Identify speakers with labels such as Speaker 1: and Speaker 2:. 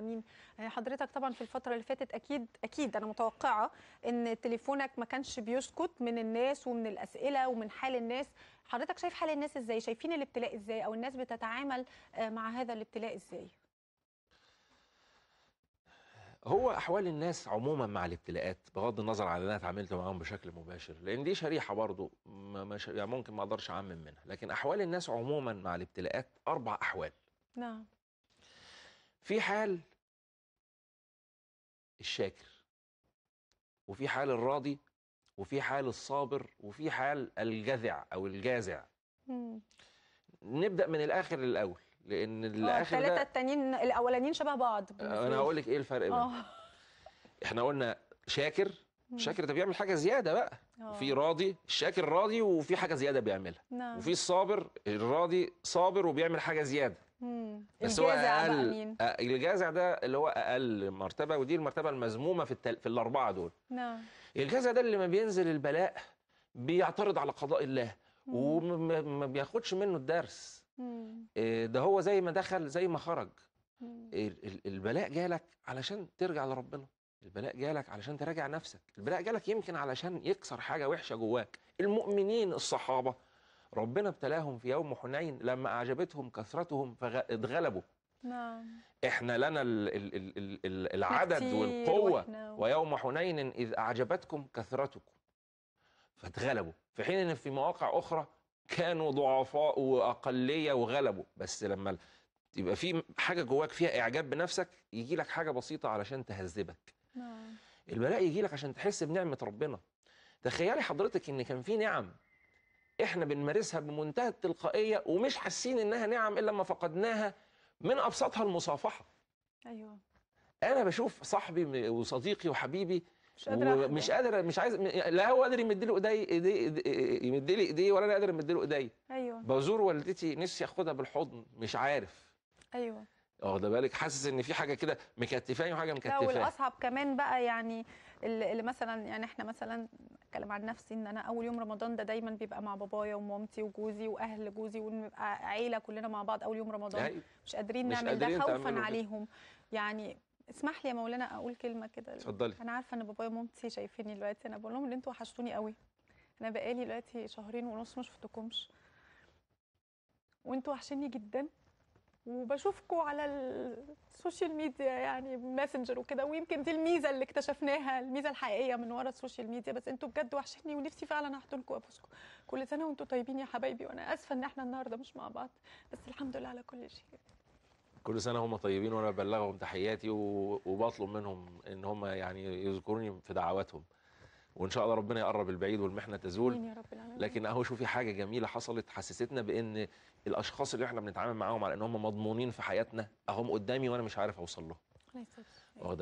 Speaker 1: امين آه، حضرتك طبعا في الفتره اللي فاتت اكيد اكيد انا متوقعه ان تليفونك ما كانش بيسكت من الناس ومن الاسئله ومن حال الناس حضرتك شايف حال الناس ازاي شايفين الابتلاء ازاي او الناس بتتعامل آه، مع هذا الابتلاء ازاي
Speaker 2: هو احوال الناس عموما مع الابتلاءات بغض النظر عن ان انا اتعاملت معاهم بشكل مباشر لان دي شريحه برضو ما يعني ممكن ما اقدرش اعمم منها لكن احوال الناس عموما مع الابتلاءات اربع احوال نعم في حال الشاكر وفي حال الراضي وفي حال الصابر وفي حال الجذع او الجازع مم. نبدا من الاخر للاول لان آه، الاخر الثلاثه
Speaker 1: التانيين الاولانيين شبه بعض
Speaker 2: آه، انا هقول لك ايه الفرق بينهم آه. احنا قلنا شاكر شاكر ده بيعمل حاجه زياده بقى في راضي الشاكر راضي وفي حاجه زياده بيعملها نعم. وفي الصابر الراضي صابر وبيعمل حاجه زياده مم. بس هو اقل الجازع ده اللي هو اقل مرتبه ودي المرتبه المذمومه في التل... في الاربعه دول نعم الجازع ده اللي ما بينزل البلاء بيعترض على قضاء الله مم. وما بياخدش منه الدرس مم. إيه، ده هو زي ما دخل زي ما خرج البلاء جالك علشان ترجع لربنا البلاء جالك علشان تراجع نفسك البلاء جالك يمكن علشان يكسر حاجه وحشه جواك المؤمنين الصحابه ربنا ابتلاهم في يوم حنين لما أعجبتهم كثرتهم فاتغلبوا نعم احنا لنا الـ الـ الـ العدد والقوة ويوم حنين إذ أعجبتكم كثرتكم فاتغلبوا في حين ان في مواقع اخرى كانوا ضعفاء واقليه وغلبوا بس لما يبقى في حاجه جواك فيها اعجاب بنفسك يجي لك حاجه بسيطه علشان تهذبك نعم البلاء يجي لك عشان تحس بنعمه ربنا تخيلي حضرتك ان كان في نعم احنا بنمارسها بمنتهى التلقائيه ومش حاسين انها نعم الا لما فقدناها من ابسطها المصافحه ايوه انا بشوف صاحبي وصديقي وحبيبي مش قادر مش قادر مش عايز لا هو قادر يمد له ايدي يمد لي ايديه ولا انا قادر امد له ايديه ايوه بزور والدتي نفسي اخدها بالحضن مش عارف ايوه واخده بالك حاسس ان في حاجه كده مكتفاني وحاجه مكتفاني لا والاصعب
Speaker 1: كمان بقى يعني اللي مثلا يعني احنا مثلا بتكلم عن نفسي ان انا اول يوم رمضان ده دايما بيبقى مع بابايا ومامتي وجوزي واهل جوزي ونبقى عيله كلنا مع بعض اول يوم رمضان يعني مش قادرين مش نعمل ده خوفا عليهم يعني اسمح لي يا مولانا اقول كلمه كده اتفضلي انا عارفه ان بابايا ومامتي شايفيني دلوقتي انا بقول لهم ان انتوا وحشتوني قوي انا بقالي دلوقتي شهرين ونص ما شفتكمش وانتوا وحشيني جدا وبشوفكم على السوشيال ميديا يعني ماسنجر وكده ويمكن دي الميزه اللي اكتشفناها الميزه الحقيقيه من ورا السوشيال ميديا بس انتوا بجد وحشتني ونفسي فعلا احضن لكم كل سنه وانتوا طيبين يا حبايبي وانا اسفه ان احنا النهارده مش مع بعض بس الحمد لله على كل شيء
Speaker 2: كل سنه هم طيبين وانا ببلغهم تحياتي وبطلب منهم ان هم يعني يذكروني في دعواتهم وان شاء الله ربنا يقرب البعيد والمحنه تزول لكن اهو شوفي حاجه جميله حصلت حسستنا بان الاشخاص اللي احنا بنتعامل معاهم على ان هم مضمونين في حياتنا اهم قدامي وانا مش عارف اوصل لهم